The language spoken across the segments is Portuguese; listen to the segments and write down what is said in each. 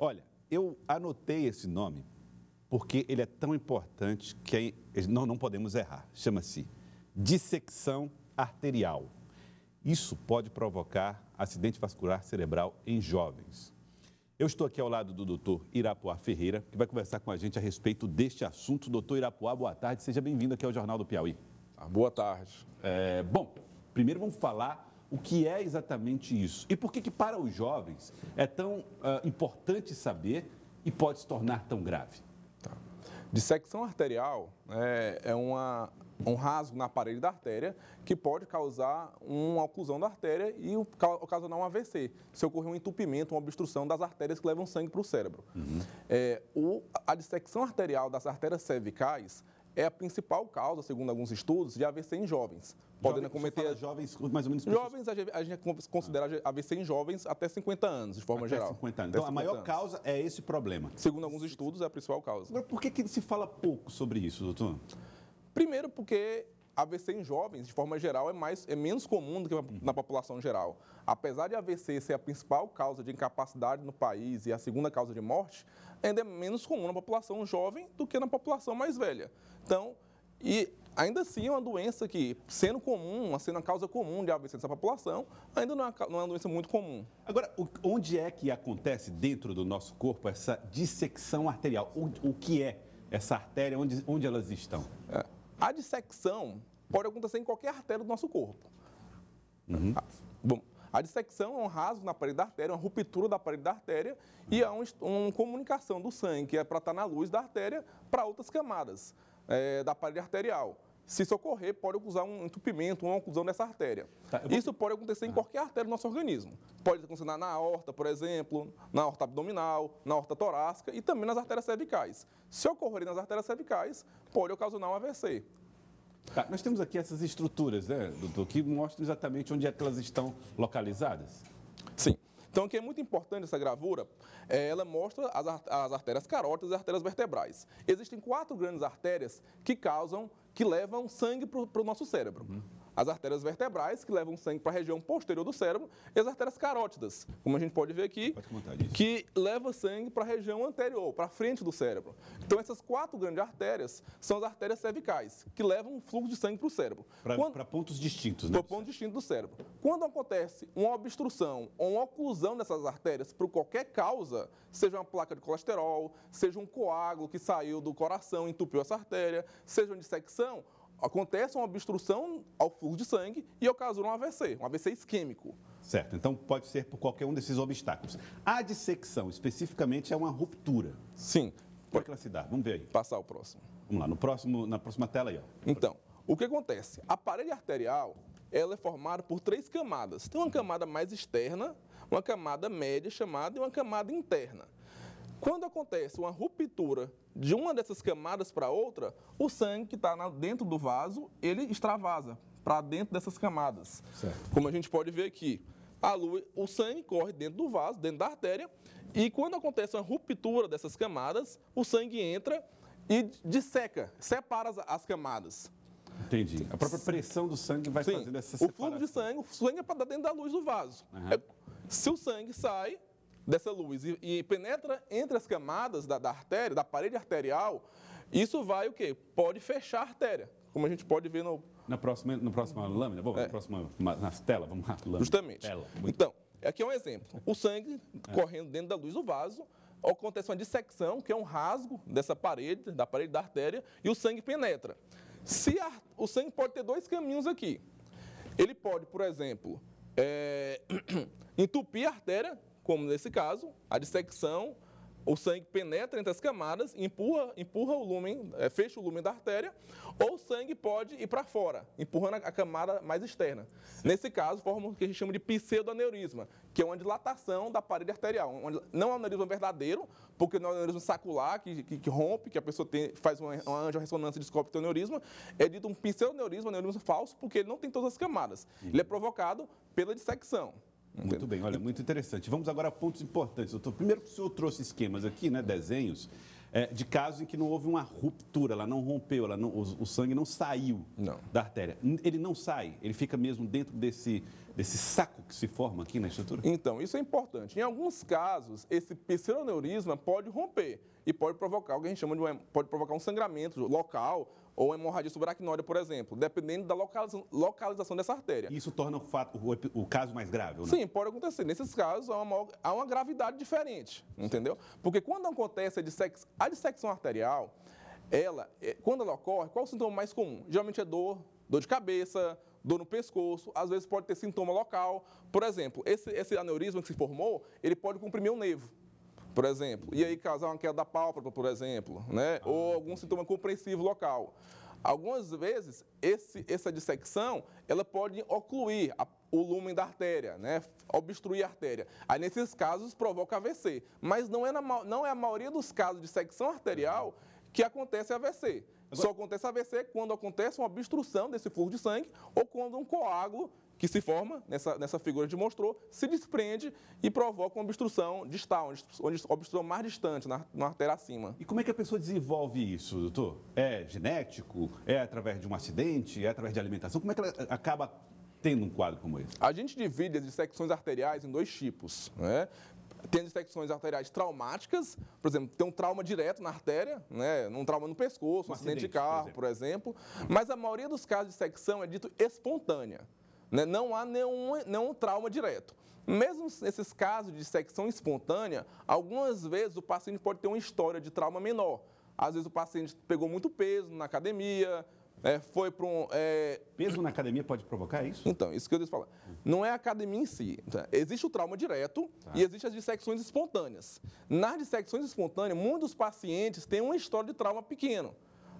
Olha, eu anotei esse nome porque ele é tão importante que é, não, não podemos errar. Chama-se dissecção arterial. Isso pode provocar acidente vascular cerebral em jovens. Eu estou aqui ao lado do doutor Irapuá Ferreira, que vai conversar com a gente a respeito deste assunto. Doutor Irapuá, boa tarde, seja bem-vindo aqui ao Jornal do Piauí. Ah, boa tarde. É, bom, primeiro vamos falar o que é exatamente isso. E por que, que para os jovens é tão uh, importante saber e pode se tornar tão grave? Tá. Dissecção arterial é, é uma, um rasgo na parede da artéria que pode causar uma oclusão da artéria e ocasionar um AVC, se ocorrer um entupimento, uma obstrução das artérias que levam sangue para o cérebro. Uhum. É, o, a dissecção arterial das artérias cervicais é a principal causa, segundo alguns estudos, de AVC em jovens. Podendo cometer. Jovens, mais ou menos. Jovens, a gente considera ah. AVC em jovens até 50 anos, de forma até geral. 50 anos. Então, 50 a maior anos. causa é esse problema. Segundo alguns estudos, é a principal causa. Agora, por que, que se fala pouco sobre isso, doutor? Primeiro, porque AVC em jovens, de forma geral, é, mais, é menos comum do que na população geral. Apesar de AVC ser a principal causa de incapacidade no país e a segunda causa de morte, ainda é menos comum na população jovem do que na população mais velha. Então, e ainda assim é uma doença que, sendo comum, sendo a causa comum de AVC nessa população, ainda não é, não é uma doença muito comum. Agora, onde é que acontece dentro do nosso corpo essa dissecção arterial? O, o que é essa artéria? Onde, onde elas estão? É. A dissecção pode acontecer em qualquer artéria do nosso corpo. Uhum. Bom, ah, a dissecção é um raso na parede da artéria, uma ruptura da parede da artéria uhum. e há um, uma comunicação do sangue, que é para estar tá na luz da artéria, para outras camadas é, da parede arterial se isso ocorrer, pode causar um entupimento, uma oclusão dessa artéria. Tá, vou... Isso pode acontecer em ah. qualquer artéria do nosso organismo. Pode acontecer na, aorta, horta, por exemplo, na horta abdominal, na horta torácica e também nas artérias cervicais. Se ocorrer nas artérias cervicais, pode ocasionar um AVC. Tá, nós temos aqui essas estruturas, né, doutor, que mostram exatamente onde é que elas estão localizadas. Sim. Então, o que é muito importante essa gravura, é, ela mostra as, as artérias carótidas e as artérias vertebrais. Existem quatro grandes artérias que causam que levam sangue para o nosso cérebro. Uhum as artérias vertebrais, que levam sangue para a região posterior do cérebro, e as artérias carótidas, como a gente pode ver aqui, pode que leva sangue para a região anterior, para a frente do cérebro. Então, essas quatro grandes artérias são as artérias cervicais, que levam um fluxo de sangue para o cérebro. Para pontos distintos, né? Para pontos distintos do cérebro. Quando acontece uma obstrução ou uma oclusão dessas artérias por qualquer causa, seja uma placa de colesterol, seja um coágulo que saiu do coração e entupiu essa artéria, seja uma dissecção, acontece uma obstrução ao fluxo de sangue e ocasiona um AVC, um AVC isquêmico. Certo, então pode ser por qualquer um desses obstáculos. A dissecção, especificamente, é uma ruptura. Sim. Como é que ela se dá? Vamos ver aí. Passar o próximo. Vamos lá, no próximo, na próxima tela aí. Ó. Então, o que acontece? A parede arterial ela é formada por três camadas. Tem uma camada mais externa, uma camada média chamada e uma camada interna. Quando acontece uma ruptura de uma dessas camadas para outra, o sangue que está dentro do vaso, ele extravasa para dentro dessas camadas. Certo. Como a gente pode ver aqui, a o sangue corre dentro do vaso, dentro da artéria, e quando acontece uma ruptura dessas camadas, o sangue entra e disseca, separa as, as camadas. Entendi. A própria pressão do sangue vai Sim, fazendo essa separação. O fluxo de sangue, o sangue é para dentro da luz do vaso. Uhum. É, se o sangue sai, dessa luz e, e penetra entre as camadas da, da, artéria, da parede arterial, isso vai o quê? Pode fechar a artéria, como a gente pode ver no... Na próxima, no próxima lâmina? Vamos, é. na próxima na tela, vamos lá. Lâmina. Justamente. Tela, então, aqui é um exemplo. O sangue é. correndo dentro da luz do vaso, acontece uma dissecção, que é um rasgo dessa parede, da parede da artéria, e o sangue penetra. Se a, o sangue pode ter dois caminhos aqui. Ele pode, por exemplo, é, entupir a artéria como nesse caso, a dissecção, o sangue penetra entre as camadas, empurra, empurra o lumen, é, fecha o lumen da artéria, ou o sangue pode ir para fora, empurrando a camada mais externa. Nesse caso, forma o que a gente chama de pseudoaneurisma, que é uma dilatação da parede arterial. Não é um aneurisma verdadeiro, porque não é um aneurisma sacular, que, que, que rompe, que a pessoa tem, faz uma, uma angiorressonância e descobre que aneurisma. É dito um pseudoaneurisma, um aneurisma falso, porque ele não tem todas as camadas. Ele é uhum. provocado pela dissecção. Muito bem, olha, muito interessante. Vamos agora a pontos importantes, doutor. Primeiro que o senhor trouxe esquemas aqui, né, desenhos, é, de casos em que não houve uma ruptura, ela não rompeu, ela não, o, o sangue não saiu não. da artéria. Ele não sai, ele fica mesmo dentro desse desse saco que se forma aqui na estrutura? Então, isso é importante. Em alguns casos, esse pseudoneurisma pode romper e pode provocar o que a gente chama de pode provocar um sangramento local ou hemorragia subaracnóide por exemplo, dependendo da localização dessa artéria. Isso torna o, fato, o, o caso mais grave, ou não? Sim, pode acontecer. Nesses casos, há uma, há uma gravidade diferente, entendeu? Porque quando acontece a, dissex, a dissecção arterial, ela, eh, quando ela ocorre, qual é o sintoma mais comum? Geralmente é dor, dor de cabeça, dor no pescoço, às vezes pode ter sintoma local. Por exemplo, esse, esse aneurisma que se formou, ele pode comprimir o um nevo por exemplo, e aí causar uma queda da pálpebra, por exemplo, né? Ah, ou algum sintoma compreensivo local. Algumas vezes, esse, essa dissecção, ela pode ocluir a, o lumen da artéria, né? obstruir a artéria. Aí, nesses casos, provoca AVC. Mas não é, na, não é a maioria dos casos de dissecção arterial uhum. que acontece AVC. Agora... Só acontece AVC quando acontece uma obstrução desse fluxo de sangue ou quando um coágulo que se forma, nessa, nessa figura que mostrou, se desprende e provoca uma obstrução distal, onde obstrução mais distante, na, na artéria acima. E como é que a pessoa desenvolve isso, doutor? É genético? É através de um acidente? É através de alimentação? Como é que ela acaba tendo um quadro como esse? A gente divide as dissecções arteriais em dois tipos. Né? tem as infecções arteriais traumáticas, por exemplo, tem um trauma direto na artéria, né, um trauma no pescoço, um, um acidente, acidente, de carro, por exemplo. por exemplo. Mas a maioria dos casos de secção é dito espontânea. Né? Não há nenhum, nenhum trauma direto. Mesmo nesses casos de secção espontânea, algumas vezes o paciente pode ter uma história de trauma menor. Às vezes o paciente pegou muito peso na academia, é, foi para um. É... Peso na academia pode provocar isso? Então, isso que eu disse falar. Não é a academia em si. Então, existe o trauma direto tá. e existem as dissecções espontâneas. Nas dissecções espontâneas, muitos pacientes têm uma história de trauma pequeno.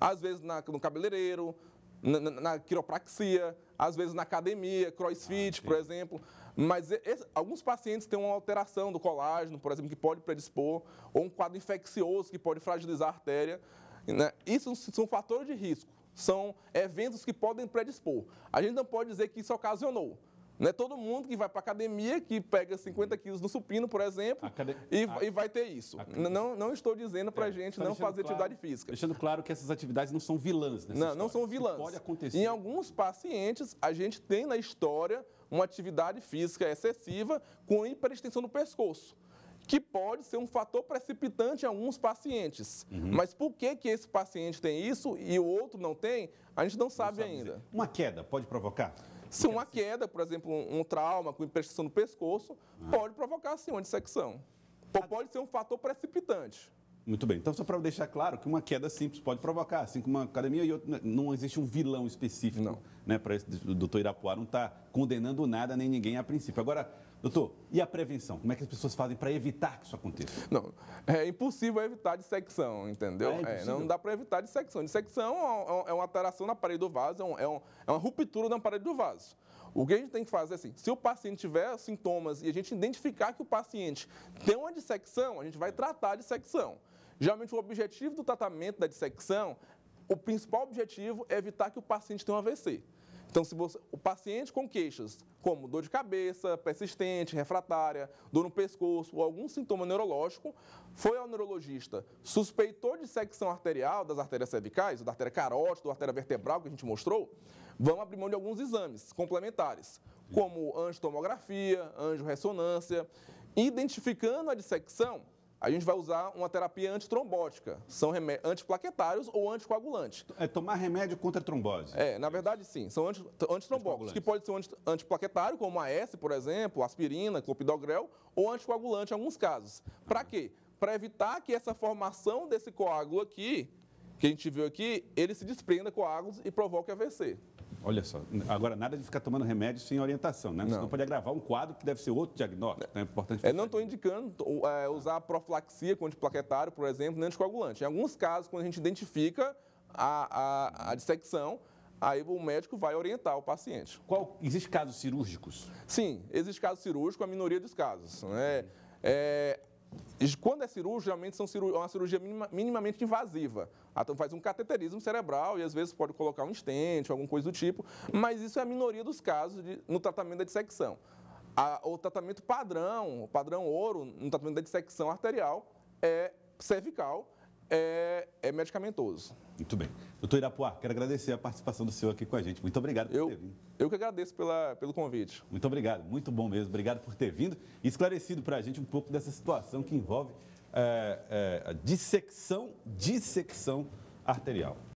Às vezes na, no cabeleireiro, na, na, na, quiropraxia, às vezes na academia, crossfit, ah, por exemplo. Mas esse, alguns pacientes têm uma alteração do colágeno, por exemplo, que pode predispor, ou um quadro infeccioso que pode fragilizar a artéria. Né? Isso são fatores de risco são eventos que podem predispor. A gente não pode dizer que isso ocasionou. Não é todo mundo que vai para academia, que pega 50 quilos no supino, por exemplo, e, a... e, vai ter isso. Não, não estou dizendo para a é, gente tá não fazer claro, atividade física. Deixando claro que essas atividades não são vilãs. Não, história. não são vilãs. Isso pode acontecer. Em alguns pacientes, a gente tem na história uma atividade física excessiva com hiperextensão do pescoço que pode ser um fator precipitante em alguns pacientes. Uhum. Mas por que, que esse paciente tem isso e o outro não tem, a gente não sabe, não sabe ainda. Dizer. Uma queda pode provocar? Se uma queda, por exemplo, um trauma com impressão no pescoço, ah. pode provocar, sim, uma dissecção. Ou ah. pode ser um fator precipitante. Muito bem. Então, só para deixar claro que uma queda simples pode provocar, assim como uma academia e outra, né, não existe um vilão específico. Não. Né, para esse, o doutor Irapuá não está condenando nada nem ninguém a princípio. Agora, doutor, e a prevenção? Como é que as pessoas fazem para evitar que isso aconteça? Não, é impossível evitar dissecção, entendeu? Ah, é é, não dá para evitar dissecção. Dissecção é, é, é uma alteração na parede do vaso, é, um, é, um, é uma ruptura na parede do vaso. O que a gente tem que fazer é assim, se o paciente tiver sintomas e a gente identificar que o paciente tem uma dissecção, a gente vai tratar a dissecção. Geralmente, o objetivo do tratamento da dissecção, o principal objetivo é evitar que o paciente tenha um AVC. Então, se você, o paciente com queixas como dor de cabeça, persistente, refratária, dor no pescoço ou algum sintoma neurológico, foi ao neurologista, suspeitou de secção arterial das artérias cervicais, da artéria carótida, da artéria vertebral que a gente mostrou, vamos abrir mão de alguns exames complementares, como angiotomografia, angiorressonância, identificando a dissecção, a gente vai usar uma terapia antitrombótica. São antiplaquetários ou anticoagulantes. É tomar remédio contra a trombose. É, na verdade, sim. São anti antitrombóticos, que pode ser um anti antiplaquetário, como a S, por exemplo, aspirina, clopidogrel, ou anticoagulante em alguns casos. Para uhum. quê? Para evitar que essa formação desse coágulo aqui, que a gente viu aqui, ele se desprenda coágulos e provoque AVC. Olha só, agora nada de ficar tomando remédio sem orientação, né? Não. Você não pode agravar um quadro que deve ser outro diagnóstico, né? É importante. Eu é, não estou indicando é, usar a profilaxia com antiplaquetário, por exemplo, nem anticoagulante. Em alguns casos, quando a gente identifica a, a, a dissecção, aí o médico vai orientar o paciente. Qual, existe casos cirúrgicos? Sim, existe casos cirúrgicos, a minoria dos casos. Né? É, quando é cirurgia, geralmente são cirurgia, é uma cirurgia minima, minimamente invasiva. Ah, então faz um cateterismo cerebral e às vezes pode colocar um estente, alguma coisa do tipo, mas isso é a minoria dos casos de, no tratamento da dissecção. A, o tratamento padrão, o padrão ouro, no tratamento da dissecção arterial, é cervical é, é medicamentoso. Muito bem. Doutor Irapuá, quero agradecer a participação do senhor aqui com a gente. Muito obrigado por eu, ter vindo. Eu que agradeço pela, pelo convite. Muito obrigado, muito bom mesmo. Obrigado por ter vindo e esclarecido para a gente um pouco dessa situação que envolve é, é, a dissecção, dissecção arterial.